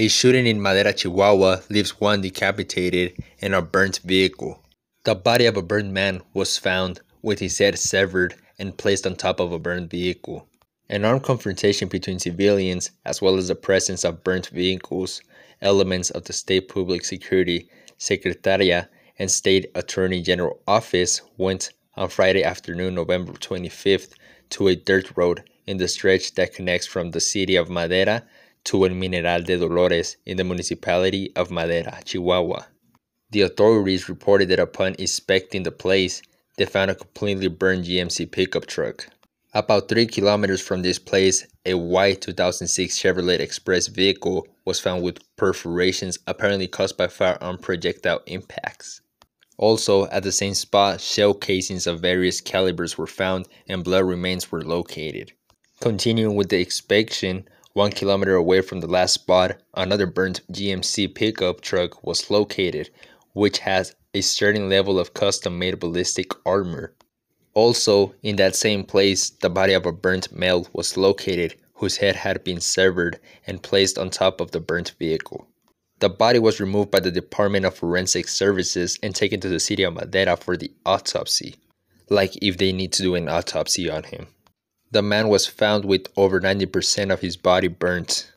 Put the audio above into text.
A shooting in Madera, Chihuahua leaves one decapitated and a burnt vehicle. The body of a burned man was found with his head severed and placed on top of a burned vehicle. An armed confrontation between civilians, as well as the presence of burnt vehicles, elements of the State Public Security secretaria and State Attorney General Office, went on Friday afternoon, November 25th, to a dirt road in the stretch that connects from the city of Madera to El Mineral de Dolores in the municipality of Madera, Chihuahua. The authorities reported that upon inspecting the place, they found a completely burned GMC pickup truck. About 3 kilometers from this place, a white 2006 Chevrolet Express vehicle was found with perforations apparently caused by firearm projectile impacts. Also, at the same spot, shell casings of various calibers were found and blood remains were located. Continuing with the inspection, one kilometer away from the last spot, another burnt GMC pickup truck was located, which has a certain level of custom made ballistic armor. Also, in that same place, the body of a burnt male was located, whose head had been severed and placed on top of the burnt vehicle. The body was removed by the Department of Forensic Services and taken to the city of Madera for the autopsy, like if they need to do an autopsy on him. The man was found with over 90% of his body burnt.